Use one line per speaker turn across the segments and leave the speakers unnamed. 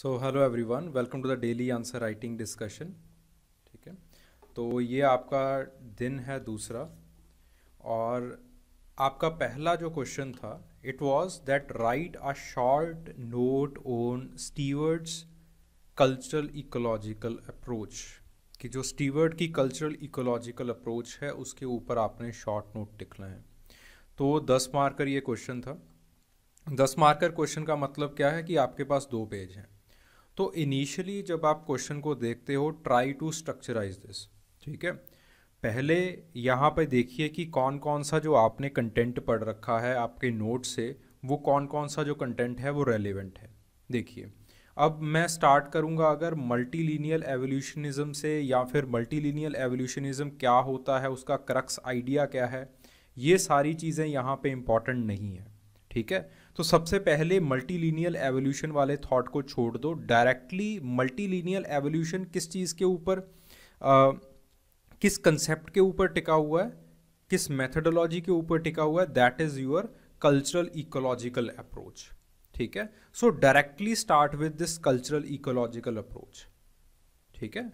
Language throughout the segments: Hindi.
so hello everyone welcome to the daily answer writing discussion ठीक है तो ये आपका दिन है दूसरा और आपका पहला जो क्वेश्चन था it was that write a short note on Steward's cultural ecological approach कि जो स्टीवर्ड की कल्चरल इकोलॉजिकल अप्रोच है उसके ऊपर आपने शॉर्ट नोट लिखना है तो दस मार्कर ये क्वेश्चन था दस मार्कर क्वेश्चन का मतलब क्या है कि आपके पास दो पेज हैं तो इनिशियली जब आप क्वेश्चन को देखते हो ट्राई टू स्ट्रक्चराइज दिस ठीक है पहले यहाँ पे देखिए कि कौन कौन सा जो आपने कंटेंट पढ़ रखा है आपके नोट से वो कौन कौन सा जो कंटेंट है वो रेलिवेंट है देखिए अब मैं स्टार्ट करूँगा अगर मल्टीलीनियल एवोल्यूशनिज्म से या फिर मल्टीलिनियल एवोल्यूशनिज़म क्या होता है उसका क्रक्स आइडिया क्या है ये सारी चीज़ें यहाँ पे इम्पॉर्टेंट नहीं है ठीक है तो सबसे पहले मल्टीलिनियल एवोल्यूशन वाले थॉट को छोड़ दो डायरेक्टली मल्टीलिनियल एवोल्यूशन किस चीज़ के ऊपर किस कंसेप्ट के ऊपर टिका हुआ है किस मेथडोलॉजी के ऊपर टिका हुआ है that is your cultural ecological approach ठीक है so directly start with this cultural ecological approach ठीक है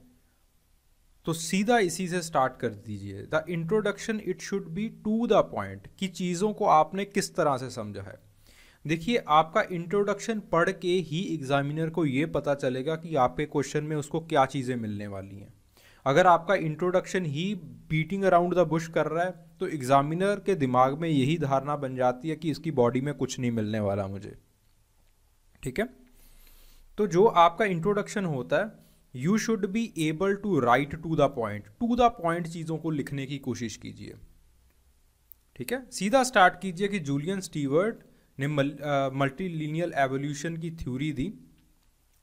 तो सीधा इसी से स्टार्ट कर दीजिए the introduction it should be to the point कि चीज़ों को आपने किस तरह से समझा है देखिए आपका इंट्रोडक्शन पढ़ के ही एग्जामिनर को ये पता चलेगा कि आपके क्वेश्चन में उसको क्या चीज़ें मिलने वाली हैं अगर आपका इंट्रोडक्शन ही बीटिंग अराउंड द बुश कर रहा है तो एग्जामिनर के दिमाग में यही धारणा बन जाती है कि इसकी बॉडी में कुछ नहीं मिलने वाला मुझे ठीक है तो जो आपका इंट्रोडक्शन होता है you should be able to write to the point to the point चीज़ों को लिखने की कोशिश कीजिए ठीक है सीधा स्टार्ट कीजिए कि जूलियन स्टीवर्ट ने मल्टी लीनियल एवोल्यूशन की थ्योरी दी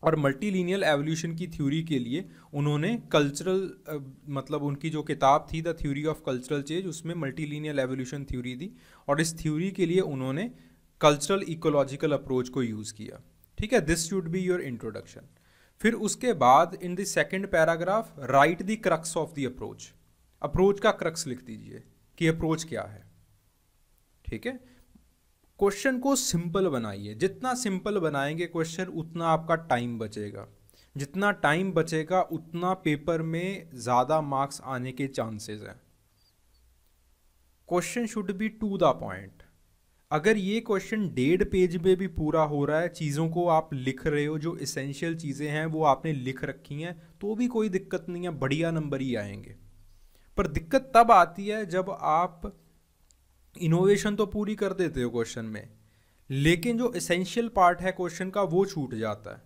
और मल्टी लीनियल एवोल्यूशन की थ्योरी के लिए उन्होंने कल्चरल मतलब उनकी जो किताब थी the theory of cultural change उसमें मल्टी लीनियल एवोल्यूशन थ्योरी दी और इस थ्योरी के लिए उन्होंने कल्चरल इकोलॉजिकल अप्रोच को यूज़ किया ठीक है this should be your introduction फिर उसके बाद in the second paragraph write the crux of the approach approach का क्रक्स लिख दीजिए कि अप्रोच क्या है ठीक है क्वेश्चन को सिंपल बनाइए जितना सिंपल बनाएंगे क्वेश्चन उतना आपका टाइम बचेगा जितना टाइम बचेगा उतना पेपर में ज़्यादा मार्क्स आने के चांसेस हैं question should be to the point अगर ये क्वेश्चन डेढ़ पेज में भी पूरा हो रहा है चीज़ों को आप लिख रहे हो जो इसेंशियल चीज़ें हैं वो आपने लिख रखी हैं तो भी कोई दिक्कत नहीं है बढ़िया नंबर ही आएंगे पर दिक्कत तब आती है जब आप इनोवेशन तो पूरी कर देते हो क्वेश्चन में लेकिन जो इसेंशियल पार्ट है क्वेश्चन का वो छूट जाता है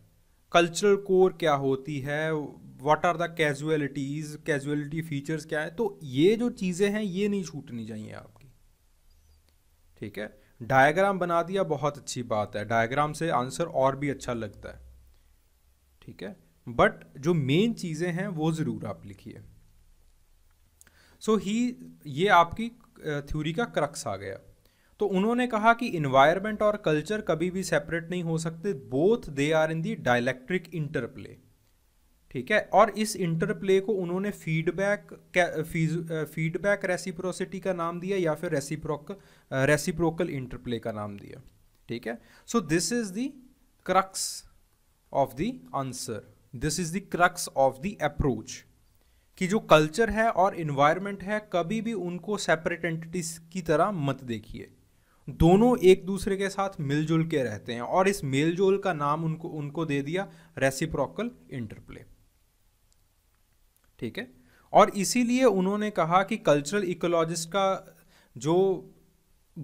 कल्चरल कोर क्या होती है what are the causalities causality features क्या है तो ये जो चीज़ें हैं ये नहीं छूटनी चाहिए आपकी ठीक है डायग्राम बना दिया बहुत अच्छी बात है डायग्राम से आंसर और भी अच्छा लगता है ठीक है बट जो मेन चीज़ें हैं वो ज़रूर आप लिखिए सो ही ये आपकी थ्योरी का क्रक्स आ गया तो उन्होंने कहा कि इन्वायरमेंट और कल्चर कभी भी सेपरेट नहीं हो सकते both they are in the dialectic interplay ठीक है और इस इंटरप्ले को उन्होंने फीडबैक फीडबैक रेसिप्रोसिटी का नाम दिया या फिर रेसिप्रोक रेसिप्रोकल इंटरप्ले का नाम दिया ठीक है so this is the crux of the answer this is the crux of the approach कि जो कल्चर है और इन्वायरमेंट है कभी भी उनको सेपरेट एंटिटीज की तरह मत देखिए दोनों एक दूसरे के साथ मिलजुल के रहते हैं और इस मेलजोल का नाम उनको उनको दे दिया रेसिप्रोकल इंटरप्ले ठीक है और इसीलिए उन्होंने कहा कि कल्चरल इकोलॉजिस्ट का जो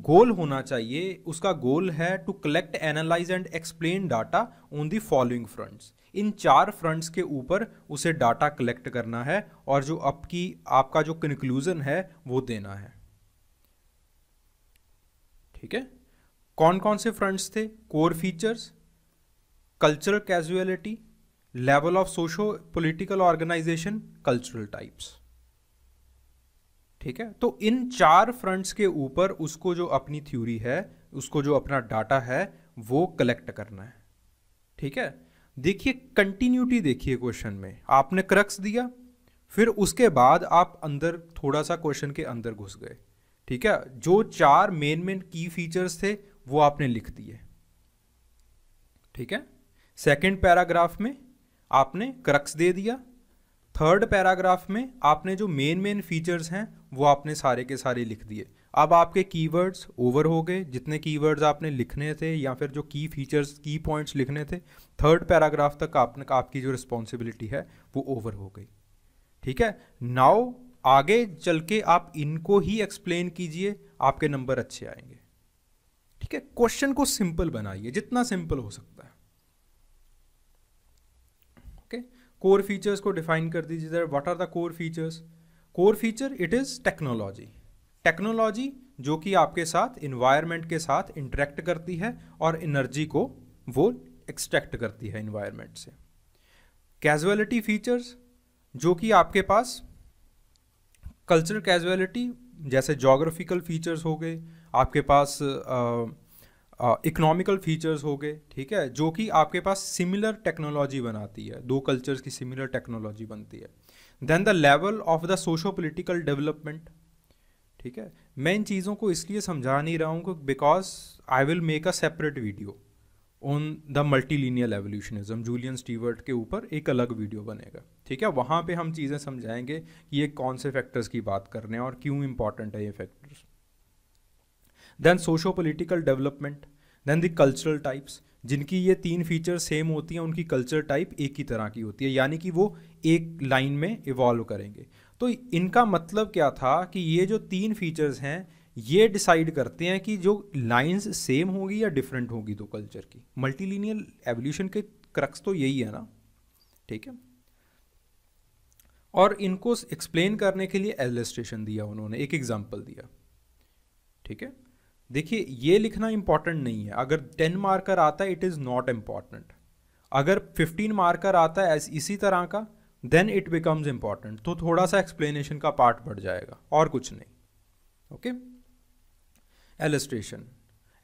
गोल होना चाहिए उसका गोल है to collect analyse and explain data on the following fronts इन चार फ्रंट्स के ऊपर उसे डाटा कलेक्ट करना है और जो आपकी आपका जो कंक्लूज़न है वो देना है ठीक है कौन कौन से फ्रंट्स थे core features cultural causality level of socio political organisation cultural types ठीक है तो इन चार फ्रंट्स के ऊपर उसको जो अपनी थ्योरी है उसको जो अपना डाटा है वो कलेक्ट करना है ठीक है देखिए कंटिन्यूटी देखिए क्वेश्चन में आपने क्रक्स दिया फिर उसके बाद आप अंदर थोड़ा सा क्वेश्चन के अंदर घुस गए ठीक है जो चार मेन मेन की फीचर्स थे वो आपने लिख दिए ठीक है सेकंड पैराग्राफ में आपने क्रक्स दे दिया थर्ड पैराग्राफ में आपने जो मेन मेन फीचर्स हैं वो आपने सारे के सारे लिख दिए अब आपके कीवर्ड्स ओवर हो गए जितने कीवर्ड्स आपने लिखने थे या फिर जो की फीचर्स की पॉइंट्स लिखने थे थर्ड पैराग्राफ तक आपने आपकी जो रिस्पॉन्सिबिलिटी है वो ओवर हो गई ठीक है नाउ आगे चल के आप इनको ही एक्सप्लेन कीजिए आपके नंबर अच्छे आएंगे ठीक है क्वेश्चन को सिंपल बनाइए जितना सिंपल हो सकता है ओके कोर फीचर्स को डिफाइन कर दीजिए what are the core features core feature it is technology technology जो कि आपके साथ इन्वायरमेंट के साथ इंटरेक्ट करती है और एनर्जी को वो एक्सट्रैक्ट करती है इन्वायरमेंट से कैजुअलिटी फीचर्स जो कि आपके पास कल्चर कैजुअलिटी जैसे जोग्राफिकल फीचर्स हो गए आपके पास इकोनॉमिकल फीचर्स हो गए ठीक है जो कि आपके पास सिमिलर टेक्नोलॉजी बनाती है दो कल्चर्स की सिमिलर टेक्नोलॉजी बनती है then the level of the socio political development ठीक है मैं इन चीज़ों को इसलिए समझा नहीं रहा हूँ because I will make a separate video on the multi linear evolutionism Julian Steward के ऊपर एक अलग वीडियो बनेगा ठीक है वहाँ पे हम चीज़ें समझाएंगे कि ये कौन से फैक्टर्स की बात कर रहे हैं और क्यों इंपॉर्टेंट है ये factors then socio political development then the cultural types जिनकी ये तीन फीचर सेम होती हैं उनकी कल्चर टाइप एक ही तरह की होती है यानी कि वो एक लाइन में इवॉल्व करेंगे तो इनका मतलब क्या था कि ये जो तीन फीचर्स हैं ये डिसाइड करते हैं कि जो लाइंस सेम होगी या डिफरेंट होगी दो कल्चर की मल्टीलिनियर एवोल्यूशन के क्रक्स तो यही है ना ठीक है और इनको एक्सप्लेन करने के लिए एलिस्ट्रेशन दिया उन्होंने एक एग्जाम्पल दिया ठीक है देखिए ये लिखना इंपॉर्टेंट नहीं है अगर टेन मार्कर आता है इट इज़ नॉट इंपॉर्टेंट अगर फिफ्टीन मार्कर आता है इसी तरह का देन इट बिकम्स इम्पॉर्टेंट तो थोड़ा सा एक्सप्लेनेशन का पार्ट बढ़ जाएगा और कुछ नहीं ओके एलस्ट्रेशन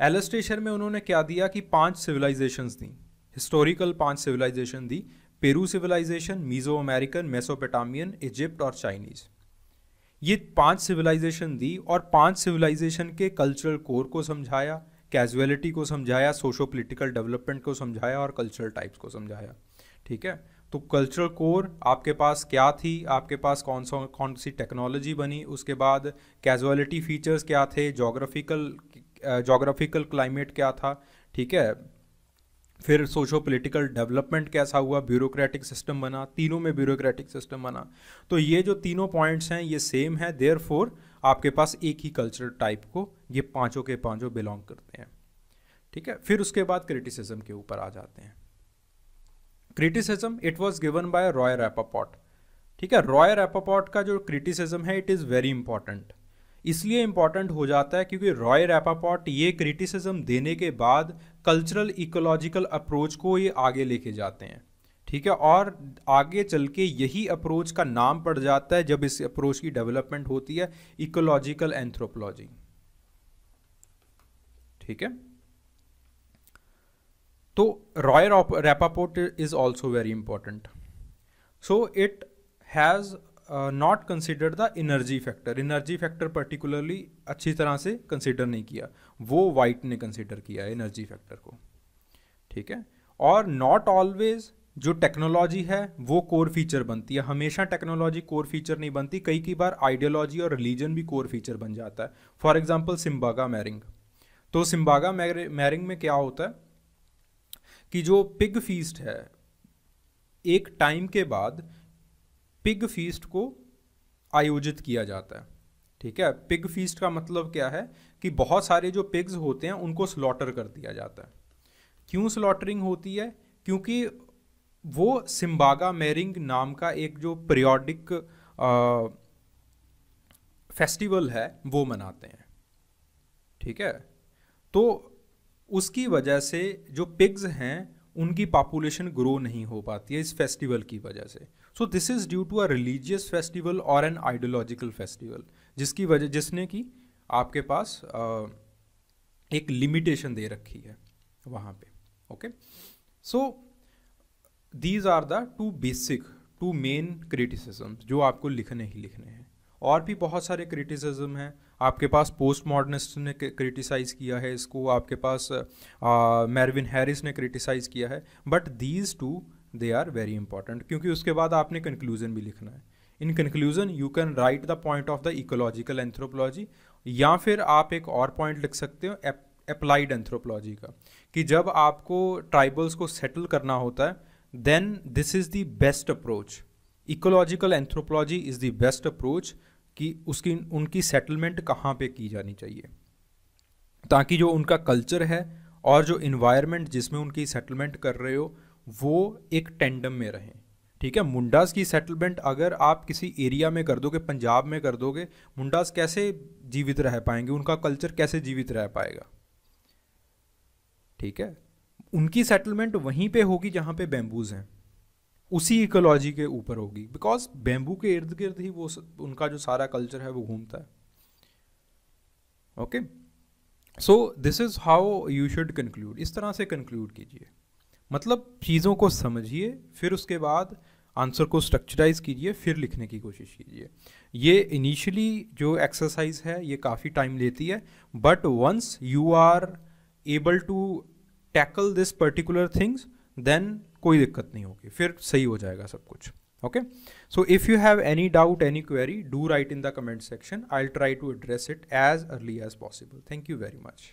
एलस्ट्रेशन में उन्होंने क्या दिया कि पांच सिविलाइजेशंस दी हिस्टोरिकल पांच civilisation the Peru civilisation Meso American Mesopotamian Egypt और चाइनीज ये पांच सिविलाइजेशन दी और पांच सिविलाइजेशन के कल्चरल कोर को समझाया कैजुअलिटी को समझाया सोशो पोलिटिकल डेवलपमेंट को समझाया और कल्चरल टाइप्स को समझाया ठीक है तो कल्चरल कोर आपके पास क्या थी आपके पास कौन सा कौन सी टेक्नोलॉजी बनी उसके बाद कैजुअलिटी फीचर्स क्या थे जोग्राफिकल जोग्राफिकल क्लाइमेट क्या था ठीक है फिर सोशो पॉलिटिकल डेवलपमेंट कैसा हुआ ब्यूरोक्रेटिक सिस्टम बना तीनों में ब्यूरोक्रेटिक सिस्टम बना तो ये जो तीनों पॉइंट्स हैं ये सेम है देयर फोर आपके पास एक ही कल्चरल टाइप को ये पांचों के पांचों बिलोंग करते हैं ठीक है फिर उसके बाद क्रिटिसिज्म के ऊपर आ जाते हैं criticism it was given by Roy Rappaport ठीक है रॉय रेपापॉट का जो क्रिटिसिज्म है इट इज़ वेरी इंपॉर्टेंट इसलिए इंपॉर्टेंट हो जाता है क्योंकि रॉय रेपापॉट ये क्रिटिसिज्म देने के बाद कल्चरल इकोलॉजिकल अप्रोच को ये आगे लेके जाते हैं ठीक है और आगे चल के यही अप्रोच का नाम पड़ जाता है जब इस अप्रोच की डेवलपमेंट होती है इकोलॉजिकल एंथ्रोपोलॉजी ठीक है तो Roy Rappaport is also very important so it has not consider the energy factor energy factor particularly अच्छी तरह से कंसिडर नहीं किया वो वाइट ने कंसिडर किया है एनर्जी फैक्टर को ठीक है और नॉट ऑलवेज जो टेक्नोलॉजी है वो कोर फीचर बनती है हमेशा टेक्नोलॉजी कोर फीचर नहीं बनती कई कई बार आइडियोलॉजी और रिलीजन भी कोर फीचर बन जाता है फॉर एग्जाम्पल सिम्बागा मैरिंग तो सिम्बागा मैरिंग में क्या होता है कि जो पिग फीस्ट है एक टाइम के बाद पिग फीस्ट को आयोजित किया जाता है ठीक है पिग फीस्ट का मतलब क्या है कि बहुत सारे जो पिग्स होते हैं उनको स्लॉटर कर दिया जाता है क्यों स्लॉटरिंग होती है क्योंकि वो सिम्बागा मेरिंग नाम का एक जो पीरियोडिक फेस्टिवल है वो मनाते हैं ठीक है तो उसकी वजह से जो पिग्स हैं उनकी पॉपुलेशन ग्रो नहीं हो पाती है इस फेस्टिवल की वजह से so this is due to a religious festival और एन आइडियोलॉजिकल फेस्टिवल जिसकी वजह जिसने कि आपके पास आ, एक लिमिटेशन दे रखी है वहाँ पे okay so these are the two basic two main criticisms जो आपको लिखने ही लिखने हैं और भी बहुत सारे क्रिटिसिज्म हैं आपके पास पोस्ट मॉडर्निस्ट ने क्रिटिसाइज़ किया है इसको आपके पास मेरविन हैरिस ने क्रिटिसाइज़ किया है but these two they are very important क्योंकि उसके बाद आपने कंक्लूजन भी लिखना है in conclusion you can write the point of the ecological anthropology या फिर आप एक और पॉइंट लिख सकते हो अप्लाइड एंथ्रोपोलॉजी का कि जब आपको ट्राइबल्स को सेटल करना होता है then this is the best approach ecological anthropology is the best approach कि उसकी उनकी सेटलमेंट कहाँ पे की जानी चाहिए ताकि जो उनका कल्चर है और जो इन्वायरमेंट जिसमें उनकी सेटलमेंट कर रहे हो वो एक टेंडम में रहें ठीक है मुंडास की सेटलमेंट अगर आप किसी एरिया में कर दोगे पंजाब में कर दोगे मुंडास कैसे जीवित रह पाएंगे उनका कल्चर कैसे जीवित रह पाएगा ठीक है उनकी सेटलमेंट वहीं पे होगी जहाँ पे बैम्बूज़ हैं उसी इकोलॉजी के ऊपर होगी बिकॉज बेम्बू के इर्द गिर्द ही वो उनका जो सारा कल्चर है वो घूमता है okay so this is how you should conclude इस तरह से कंक्लूड कीजिए मतलब चीज़ों को समझिए फिर उसके बाद आंसर को स्ट्रक्चराइज कीजिए फिर लिखने की कोशिश कीजिए ये इनिशियली जो एक्सरसाइज है ये काफ़ी टाइम लेती है but once you are able to tackle this particular things then कोई दिक्कत नहीं होगी फिर सही हो जाएगा सब कुछ okay so if you have any doubt any query do write in the comment section I try to address it as early as possible thank you very much